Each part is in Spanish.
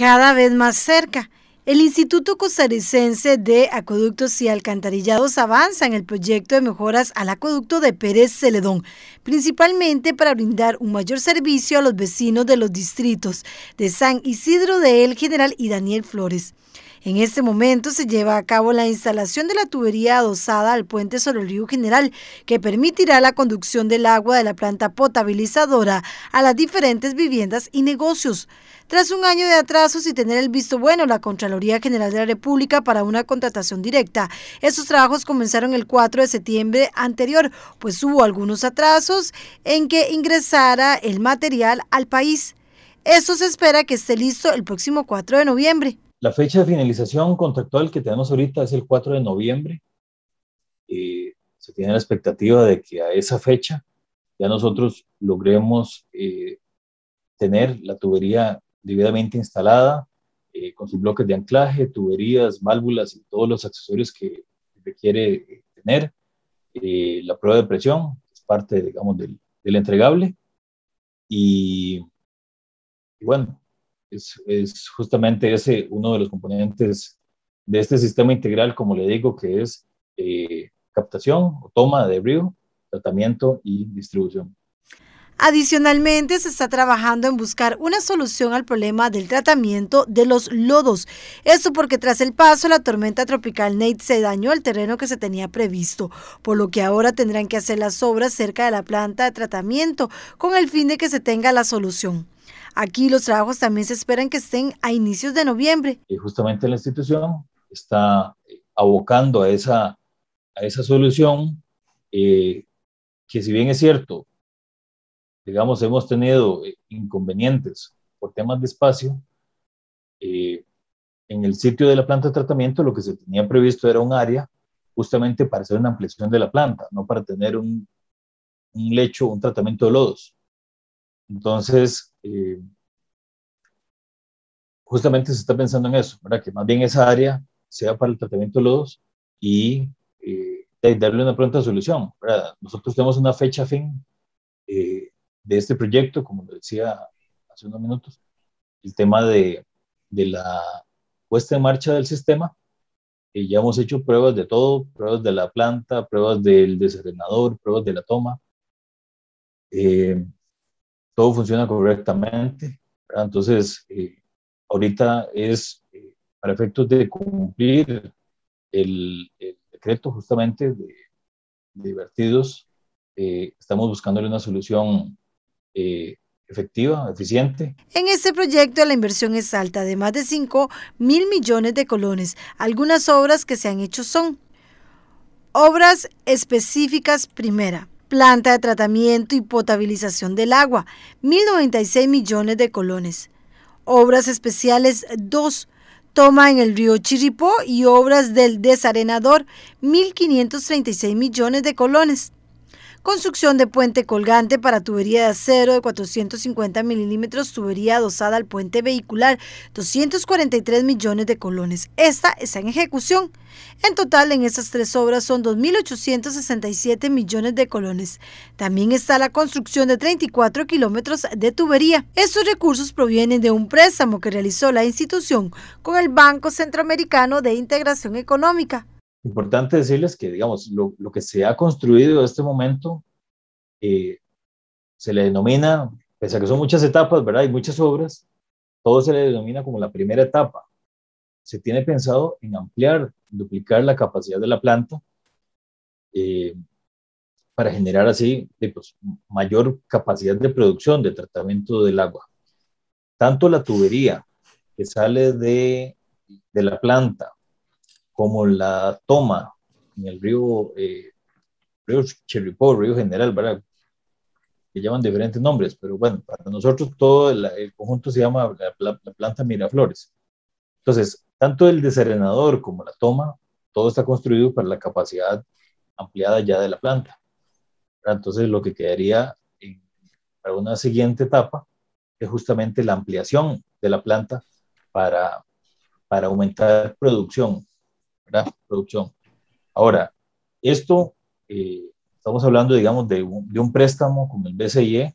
cada vez más cerca. El Instituto Costarricense de Acueductos y Alcantarillados avanza en el proyecto de mejoras al acueducto de Pérez Celedón, principalmente para brindar un mayor servicio a los vecinos de los distritos de San Isidro de El General y Daniel Flores. En este momento se lleva a cabo la instalación de la tubería adosada al puente sobre el río General, que permitirá la conducción del agua de la planta potabilizadora a las diferentes viviendas y negocios. Tras un año de atrasos y tener el visto bueno la Contraloría General de la República para una contratación directa, estos trabajos comenzaron el 4 de septiembre anterior, pues hubo algunos atrasos en que ingresara el material al país. Eso se espera que esté listo el próximo 4 de noviembre. La fecha de finalización contractual que tenemos ahorita es el 4 de noviembre. Eh, se tiene la expectativa de que a esa fecha ya nosotros logremos eh, tener la tubería debidamente instalada, eh, con sus bloques de anclaje, tuberías, válvulas y todos los accesorios que requiere eh, tener. la prueba de presión es parte, digamos, del, entregable. y, bueno, es, justamente ese uno de los componentes de este sistema integral, como le digo, que es eh, captación o toma de río, tratamiento y distribución. Adicionalmente, se está trabajando en buscar una solución al problema del tratamiento de los lodos. Esto porque tras el paso la tormenta tropical Nate se dañó el terreno que se tenía previsto, por lo que ahora tendrán que hacer las obras cerca de la planta de tratamiento con el fin de que se tenga la solución. Aquí los trabajos también se esperan que estén a inicios de noviembre. Y justamente la institución está abocando a esa, a esa solución eh, que si bien es cierto, digamos, hemos tenido eh, inconvenientes por temas de espacio, eh, en el sitio de la planta de tratamiento lo que se tenía previsto era un área justamente para hacer una ampliación de la planta, no para tener un, un lecho, un tratamiento de lodos. Entonces, eh, justamente se está pensando en eso, ¿verdad? que más bien esa área sea para el tratamiento de lodos y eh, darle una pronta solución. ¿verdad? Nosotros tenemos una fecha fin eh, de este proyecto, como decía hace unos minutos, el tema de, de la puesta en marcha del sistema. ya hemos hecho pruebas de todo, pruebas de la planta, pruebas del desarenador, pruebas de la toma todo funciona correctamente. Entonces, eh, ahorita es eh, para efectos de cumplir el, decreto justamente de, vertidos divertidos, eh, estamos buscándole una solución efectiva, eficiente. En este proyecto la inversión es alta, de más de 5 mil millones de colones. Algunas obras que se han hecho son obras específicas primera, planta de tratamiento y potabilización del agua, 1.096 millones de colones. Obras especiales 2, toma en el río Chiripó y obras del desarenador, 1.536 millones de colones. Construcción de puente colgante para tubería de acero de 450 milímetros, tubería adosada al puente vehicular, 243 millones de colones. Esta está en ejecución. En total, en estas tres obras son 2.867 millones de colones. También está la construcción de 34 kilómetros de tubería. Estos recursos provienen de un préstamo que realizó la institución con el Banco Centroamericano de Integración Económica. Importante decirles que, digamos, lo, que se ha construido en este momento eh, se le denomina, pese a que son muchas etapas, ¿verdad? Hay muchas obras, todo se le denomina como la primera etapa. Se tiene pensado en ampliar, duplicar la capacidad de la planta eh, para generar así pues, mayor capacidad de producción de tratamiento del agua. Tanto la tubería que sale de, de la planta como la toma en el río, eh, río río General, ¿verdad? Que llaman diferentes nombres, pero bueno, para nosotros todo el, conjunto se llama la, planta Miraflores. Entonces, tanto el deserenador como la toma, todo está construido para la capacidad ampliada ya de la planta. Entonces, lo que quedaría en, para una siguiente etapa es justamente la ampliación de la planta para, para aumentar producción, Producción. Ahora, esto, eh, estamos hablando, digamos, de un, préstamo con el BCIE,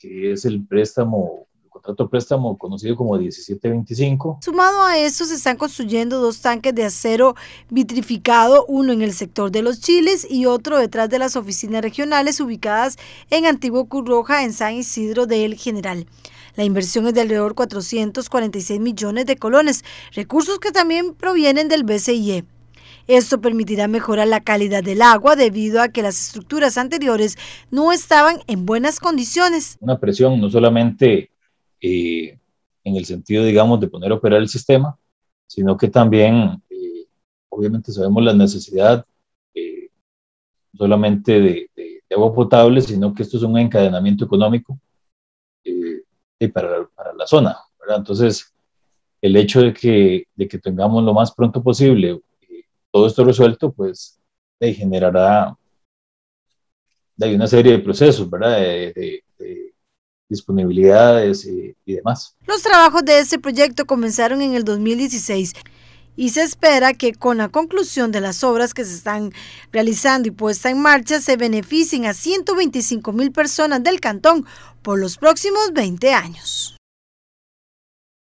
que es el préstamo el contrato préstamo conocido como 1725. Sumado a esto, se están construyendo dos tanques de acero vitrificado, uno en el sector de los chiles y otro detrás de las oficinas regionales ubicadas en Antiguo Curroja, en San Isidro del General. La inversión es de alrededor 446 millones de colones, recursos que también provienen del BCIE. Esto permitirá mejorar la calidad del agua debido a que las estructuras anteriores no estaban en buenas condiciones. Una presión no solamente eh, en el sentido, digamos, de poner a operar el sistema, sino que también, eh, obviamente, sabemos la necesidad eh, no solamente de agua potable, sino que esto es un encadenamiento económico y para, la zona. Entonces, el hecho de que, que tengamos lo más pronto posible eh, todo esto resuelto, pues generará una serie de procesos, ¿verdad? De, disponibilidades y, eh, y demás. Los trabajos de este proyecto comenzaron en el 2016 y se espera que con la conclusión de las obras que se están realizando y puesta en marcha se beneficien a 125 mil personas del cantón por los próximos 20 años.